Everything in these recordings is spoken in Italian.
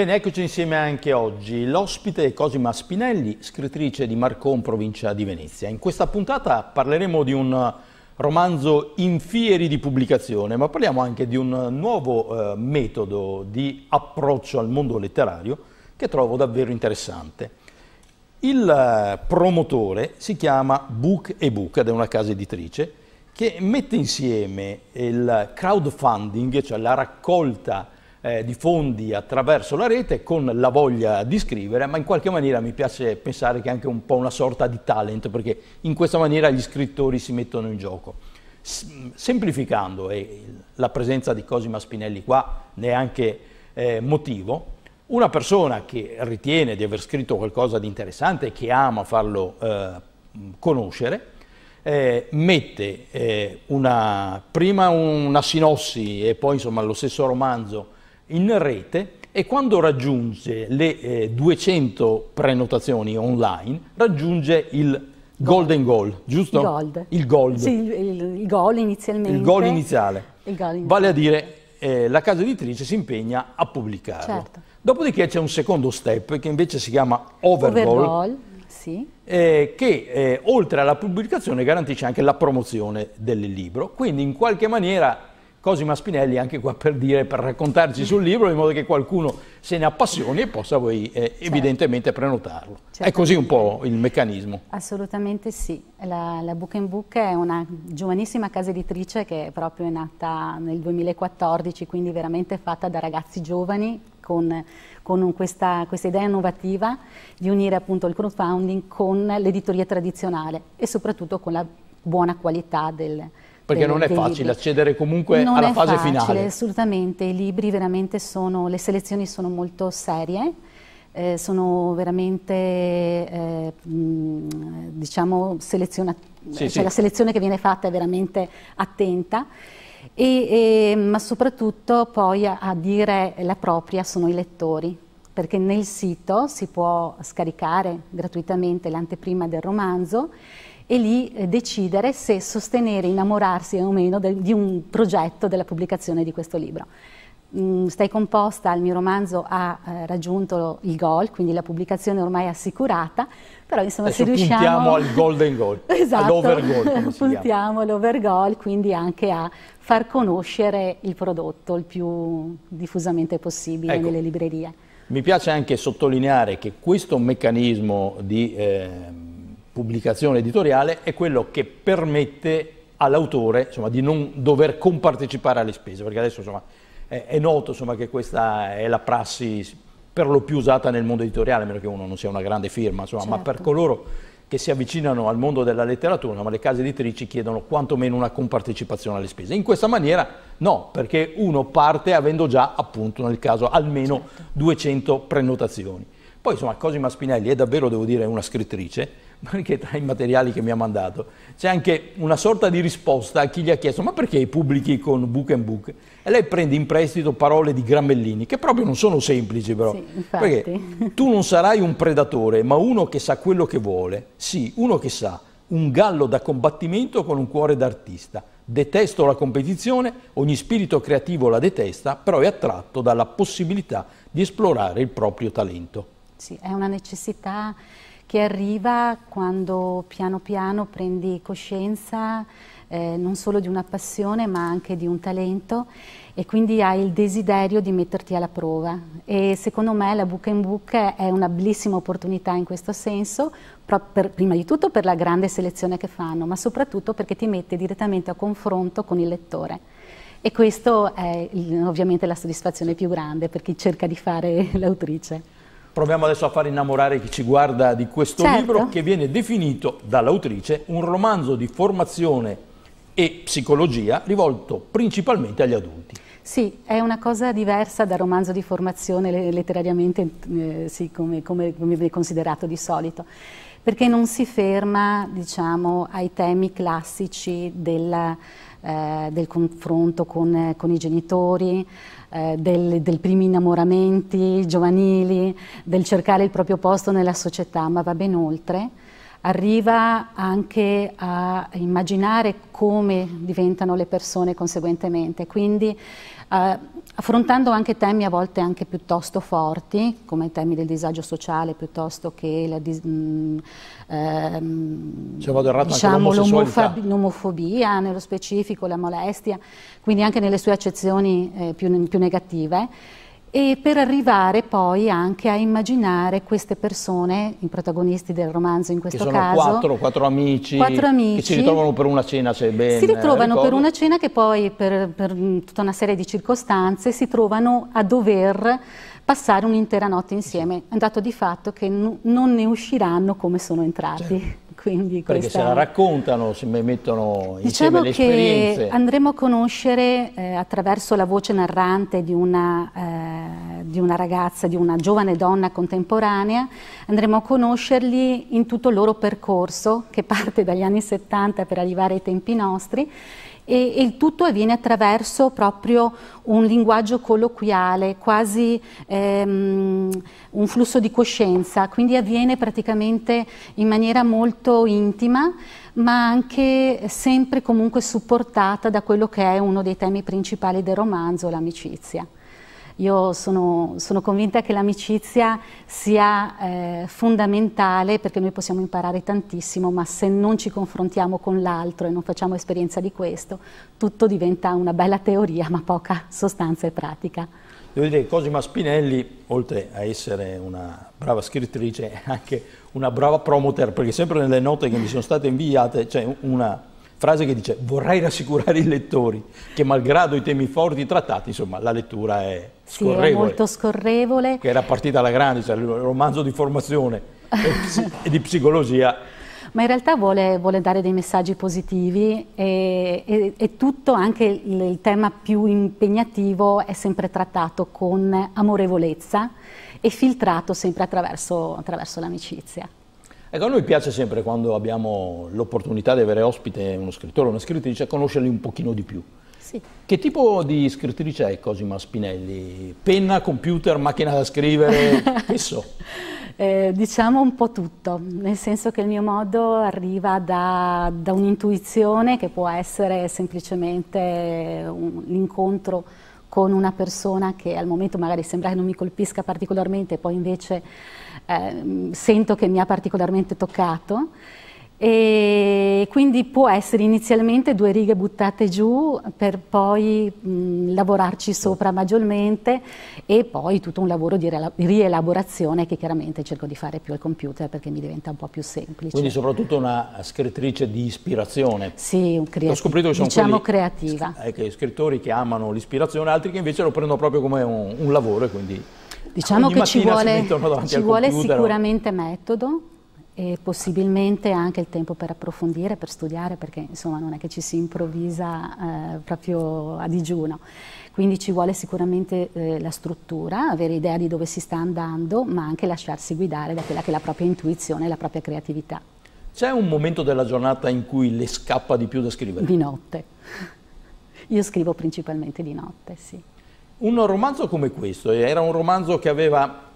Bene, eccoci insieme anche oggi. L'ospite è Cosima Spinelli, scrittrice di Marcon, provincia di Venezia. In questa puntata parleremo di un romanzo in fieri di pubblicazione, ma parliamo anche di un nuovo eh, metodo di approccio al mondo letterario che trovo davvero interessante. Il eh, promotore si chiama Book e Book ed è una casa editrice che mette insieme il crowdfunding, cioè la raccolta eh, di fondi attraverso la rete con la voglia di scrivere, ma in qualche maniera mi piace pensare che è anche un po' una sorta di talent, perché in questa maniera gli scrittori si mettono in gioco. semplificando, e la presenza di Cosima Spinelli qua neanche è eh, motivo, una persona che ritiene di aver scritto qualcosa di interessante e che ama farlo eh, conoscere, eh, mette eh, una, prima una sinossi e poi insomma, lo stesso romanzo in rete e quando raggiunge le eh, 200 prenotazioni online raggiunge il golden goal, giusto? Gold. Il gold. Sì, il, il, il goal inizialmente. Il goal iniziale. Il goal iniziale. Vale a dire eh, la casa editrice si impegna a pubblicarlo. Certo. Dopodiché c'è un secondo step che invece si chiama overgoal. overgoal. Sì. Eh, che eh, oltre alla pubblicazione garantisce anche la promozione del libro, quindi in qualche maniera Cosima Spinelli anche qua per dire, per raccontarci sul libro in modo che qualcuno se ne appassioni e possa poi eh, certo. evidentemente prenotarlo. Certo. È così un po' il meccanismo. Assolutamente sì, la, la Book Book è una giovanissima casa editrice che è proprio nata nel 2014, quindi veramente fatta da ragazzi giovani con, con questa, questa, idea innovativa di unire appunto il crowdfunding con l'editoria tradizionale e soprattutto con la buona qualità del, perché non è facile libri. accedere comunque non alla fase facile, finale. Non è facile, assolutamente. I libri veramente sono, le selezioni sono molto serie, eh, sono veramente, eh, diciamo, selezionate. Sì, cioè sì. la selezione che viene fatta è veramente attenta. E, e, ehm, ma soprattutto poi a, a dire la propria sono i lettori, perché nel sito si può scaricare gratuitamente l'anteprima del romanzo e lì eh, decidere se sostenere, innamorarsi o meno del, di un progetto della pubblicazione di questo libro. Mm, stai composta, il mio romanzo ha eh, raggiunto il goal, quindi la pubblicazione ormai è assicurata, però insomma Adesso se riusciamo... puntiamo al golden goal, esatto, all'overgoal. puntiamo goal, quindi anche a far conoscere il prodotto il più diffusamente possibile ecco, nelle librerie. Mi piace anche sottolineare che questo meccanismo di... Eh, pubblicazione editoriale è quello che permette all'autore insomma, di non dover compartecipare alle spese, perché adesso insomma, è, è, noto insomma, che questa è la prassi per lo più usata nel mondo editoriale, a meno che uno non sia una grande firma, certo. ma per certo. coloro che si avvicinano al mondo della letteratura, le case editrici chiedono quantomeno una compartecipazione alle spese. In questa maniera no, perché uno parte avendo già appunto nel caso almeno certo. 200 prenotazioni. Poi insomma Cosima Spinelli è davvero, devo dire, una scrittrice, anche tra i materiali che mi ha mandato c'è anche una sorta di risposta a chi gli ha chiesto ma perché pubblichi con book and book? E lei prende in prestito parole di Grammellini, che proprio non sono semplici però, sì, perché tu non sarai un predatore, ma uno che sa quello che vuole, sì, uno che sa, un gallo da combattimento con un cuore d'artista. Detesto la competizione, ogni spirito creativo la detesta, però è attratto dalla possibilità di esplorare il proprio talento. Sì, è una necessità che arriva quando piano piano prendi coscienza eh, non solo di una passione ma anche di un talento e quindi hai il desiderio di metterti alla prova e secondo me la Book in Book è una bellissima opportunità in questo senso per, prima di tutto per la grande selezione che fanno ma soprattutto perché ti mette direttamente a confronto con il lettore e questa è il, ovviamente la soddisfazione più grande per chi cerca di fare l'autrice. Proviamo adesso a far innamorare chi ci guarda di questo certo. libro che viene definito dall'autrice un romanzo di formazione e psicologia rivolto principalmente agli adulti. Sì, è una cosa diversa dal romanzo di formazione letterariamente, eh, sì, come, come, come viene considerato di solito perché non si ferma diciamo, ai temi classici del, eh, del confronto con, con, i genitori, eh, del, del primi innamoramenti giovanili, del cercare il proprio posto nella società, ma va ben oltre arriva anche a immaginare come diventano le persone conseguentemente, quindi eh, affrontando anche temi a volte anche piuttosto forti, come i temi del disagio sociale piuttosto che la dis, mh, mm, ehm, cioè, diciamo, l'omofobia, nello specifico la molestia, quindi anche nelle sue accezioni eh, più, più negative e per arrivare poi anche a immaginare queste persone, i protagonisti del romanzo in questo che sono caso. Quattro, quattro amici, quattro amici che si ritrovano per una cena, se bene Si ritrovano ricordo. per una cena che poi per, per mm, tutta una serie di circostanze si trovano a dover passare un'intera notte insieme. un dato di fatto che non ne usciranno come sono entrati. Certo. Quindi Perché questa... se la raccontano, se mettono diciamo insieme le esperienze. Diciamo che andremo a conoscere eh, attraverso la voce narrante di una, eh, di una ragazza, di una giovane donna contemporanea, andremo a conoscerli in tutto il loro percorso che parte dagli anni 70 per arrivare ai tempi nostri e, e il tutto avviene attraverso proprio un linguaggio colloquiale, quasi ehm, un flusso di coscienza, quindi avviene praticamente in maniera molto intima ma anche sempre comunque supportata da quello che è uno dei temi principali del romanzo, l'amicizia. Io sono, sono convinta che l'amicizia sia eh, fondamentale perché noi possiamo imparare tantissimo, ma se non ci confrontiamo con l'altro e non facciamo esperienza di questo, tutto diventa una bella teoria ma poca sostanza e pratica. Devo dire che Cosima Spinelli, oltre a essere una brava scrittrice, è anche una brava promoter, perché sempre nelle note che mi sono state inviate c'è una frase che dice vorrei rassicurare i lettori che malgrado i temi forti trattati, insomma la lettura è scorrevole. Sì, è molto scorrevole. Che era partita alla grande, cioè il romanzo di formazione e di psicologia ma in realtà vuole, vuole, dare dei messaggi positivi e, e, e tutto, anche il, il, tema più impegnativo, è sempre trattato con amorevolezza e filtrato sempre attraverso, attraverso l'amicizia. Ecco, a noi piace sempre quando abbiamo l'opportunità di avere ospite uno scrittore o una scrittrice, conoscerli un pochino di più. Sì. Che tipo di scrittrice è Cosima Spinelli? Penna, computer, macchina da scrivere, che so? Eh, diciamo un po' tutto, nel senso che il mio modo arriva da, da un'intuizione che può essere semplicemente l'incontro con una persona che al momento magari sembra che non mi colpisca particolarmente, poi invece eh, sento che mi ha particolarmente toccato e quindi può essere inizialmente due righe buttate giù per poi mh, lavorarci sopra maggiormente e poi tutto un lavoro di rielaborazione che chiaramente cerco di fare più al computer perché mi diventa un po' più semplice. Quindi soprattutto una scrittrice di ispirazione. Sì, un creativo. Ho scoperto che sono diciamo creativa. Sc- eh, che scrittori che amano l'ispirazione, altri che invece lo prendono proprio come un, un lavoro e quindi Diciamo Ogni che ci vuole, ci vuole oh. sicuramente metodo e possibilmente anche il tempo per approfondire, per studiare, perché insomma non è che ci si improvvisa eh, proprio a digiuno. Quindi ci vuole sicuramente eh, la struttura, avere idea di dove si sta andando, ma anche lasciarsi guidare da quella che è la propria intuizione e la propria creatività. C'è un momento della giornata in cui le scappa di più da scrivere? Di notte. Io scrivo principalmente di notte, sì. Un romanzo come questo, eh, era un romanzo che aveva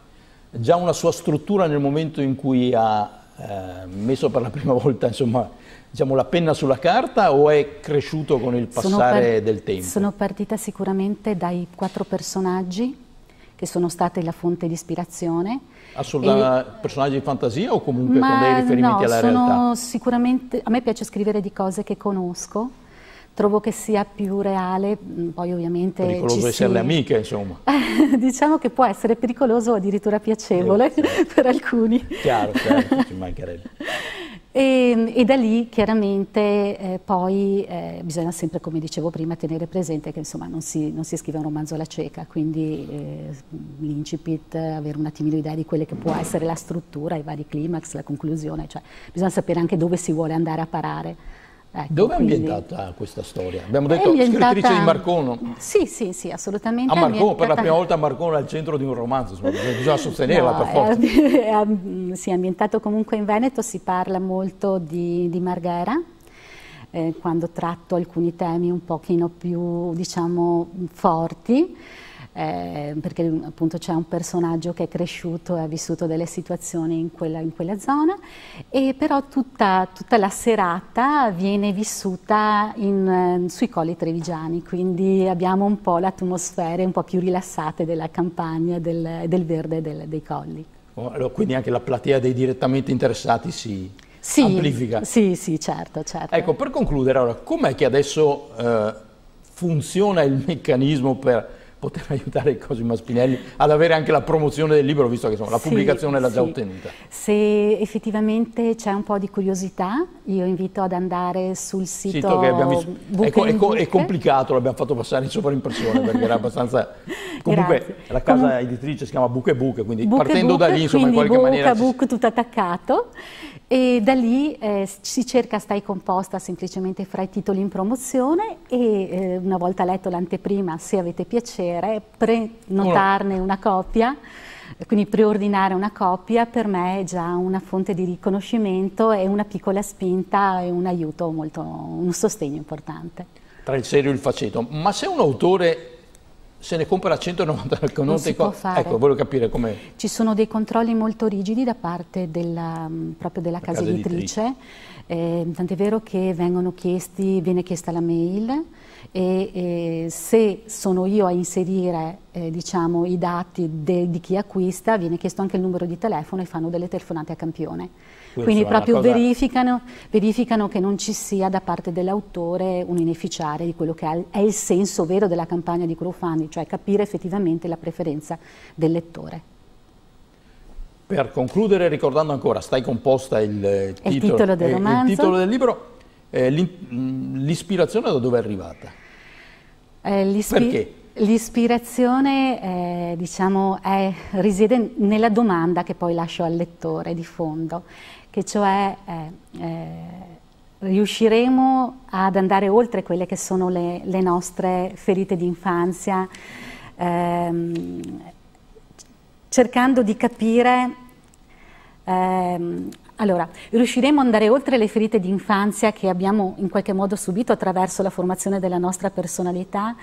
già una sua struttura nel momento in cui ha eh, messo per la prima volta insomma, diciamo, la penna sulla carta o è cresciuto con il passare del tempo? Sono partita sicuramente dai quattro personaggi che sono state la fonte di ispirazione. Assolutamente ah, personaggi di fantasia o comunque con dei riferimenti no, alla realtà? Sicuramente, a me piace scrivere di cose che conosco trovo che sia più reale, mm, poi ovviamente... Pericoloso essere si... amiche, insomma. diciamo che può essere pericoloso o addirittura piacevole eh, per alcuni. Chiaro, chiaro, ci mancherebbe. E, ehm, e, da lì chiaramente eh, poi eh, bisogna sempre, come dicevo prima, tenere presente che insomma, non, si, non, si, scrive un romanzo alla cieca, quindi eh, l'incipit, avere un attimino idea di quelle che può essere la struttura, i vari climax, la conclusione, cioè bisogna sapere anche dove si vuole andare a parare. Ecco, Dove è ambientata quindi... questa storia? Abbiamo detto ambientata... scrittrice di Marcono. Sì, sì, sì, assolutamente. A Marcono, per la prima volta Marcono è al centro di un romanzo, bisogna sostenerla no, per forza. È, è, sì, ambientato comunque in Veneto, si parla molto di, di Marghera, eh, quando tratto alcuni temi un pochino più, diciamo, forti eh, perché appunto c'è un personaggio che è cresciuto e ha vissuto delle situazioni in quella, in quella zona, e però tutta, tutta, la serata viene vissuta in, eh, sui colli trevigiani, quindi abbiamo un po' l'atmosfera un po' più rilassate della campagna, del, del verde del, dei colli. Oh, allora, quindi anche la platea dei direttamente interessati si sì, amplifica. Sì, sì, certo, certo. Ecco, per concludere, allora, com'è che adesso eh, funziona il meccanismo per poter aiutare Cosimo Spinelli ad avere anche la promozione del libro, visto che insomma, la sì, pubblicazione l'ha sì. già ottenuta. Se effettivamente c'è un po' di curiosità, io invito ad andare sul sito, sito che abbiamo è, è, è, complicato, l'abbiamo fatto passare in sovraimpressione perché era abbastanza... Comunque Grazie. la casa Comun editrice si chiama e Buche, quindi Buche partendo Buche, da lì insomma in qualche Buche, maniera... Buche, ci... tutto attaccato. E da lì eh, si cerca Stai Composta semplicemente fra i titoli in promozione e eh, una volta letto l'anteprima, se avete piacere, prenotarne oh. una copia, quindi preordinare una copia per me è già una fonte di riconoscimento e una piccola spinta e un aiuto molto, un sostegno importante. Tra il serio e il faceto, ma se un autore se ne compra 199 con non si può fare. Ecco, voglio capire come... Ci sono dei controlli molto rigidi da parte della, proprio della La casa, editrice. editrice eh, tant'è vero che chiesti, viene chiesta la mail e eh, se sono io a inserire eh, diciamo, i dati de, di chi acquista, viene chiesto anche il numero di telefono e fanno delle telefonate a campione. Quindi, Quindi proprio cosa... verificano, verificano, che non ci sia da parte dell'autore un inefficiare di quello che è il senso vero della campagna di crowdfunding, cioè capire effettivamente la preferenza del lettore per concludere ricordando ancora, stai composta il, eh, il, titolo, titolo, del eh, Il titolo del libro, eh, mm, l'ispirazione da dove è arrivata? Eh, Perché? L'ispirazione eh, diciamo, è, risiede nella domanda che poi lascio al lettore di fondo, che cioè eh, riusciremo ad andare oltre quelle che sono le, le nostre ferite di infanzia, ehm, cercando di capire Ehm, allora, riusciremo ad andare oltre le ferite di infanzia che abbiamo in qualche modo subito attraverso la formazione della nostra personalità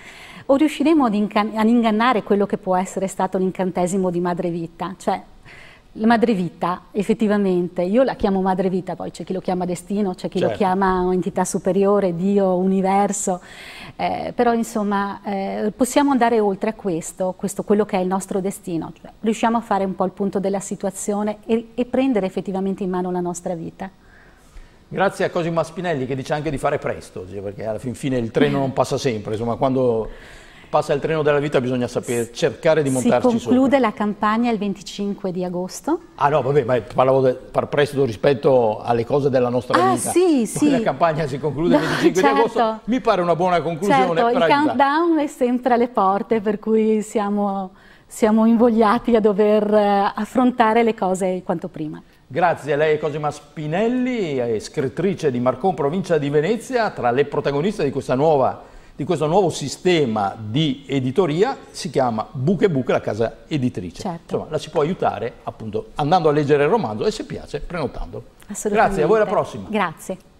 o riusciremo ad, ad ingannare quello che può essere stato l'incantesimo di madre vita, cioè la madrevita, effettivamente, io la chiamo madrevita, poi c'è chi lo chiama destino, c'è chi certo. lo chiama entità superiore, Dio, universo, eh, però insomma eh, possiamo andare oltre a questo, questo, quello che è il nostro destino, cioè, riusciamo a fare un po' il punto della situazione e, e prendere effettivamente in mano la nostra vita. Grazie a Cosimo Spinelli che dice anche di fare presto, perché alla fin fine il treno non passa sempre, insomma quando passa il treno della vita, bisogna sapere, cercare di montarci sopra. Si conclude sopra. la campagna il 25 di agosto. Ah no, vabbè, ma parlavo del far prestito rispetto alle cose della nostra ah, vita. Ah sì, sì. La campagna si conclude no, il 25 certo. di agosto, certo. mi pare una buona conclusione. Certo, il countdown è sempre alle porte, per cui siamo, siamo invogliati a dover eh, affrontare le cose quanto prima. Grazie, lei è Cosima Spinelli, è eh, scrittrice di Marcon, provincia di Venezia, tra le protagoniste di questa nuova di questo nuovo sistema di editoria, si chiama Buche Buche, la casa editrice. Certo. Insomma, la si può aiutare appunto andando a leggere il romanzo e se piace prenotandolo. Assolutamente. Grazie, a voi alla prossima. Grazie.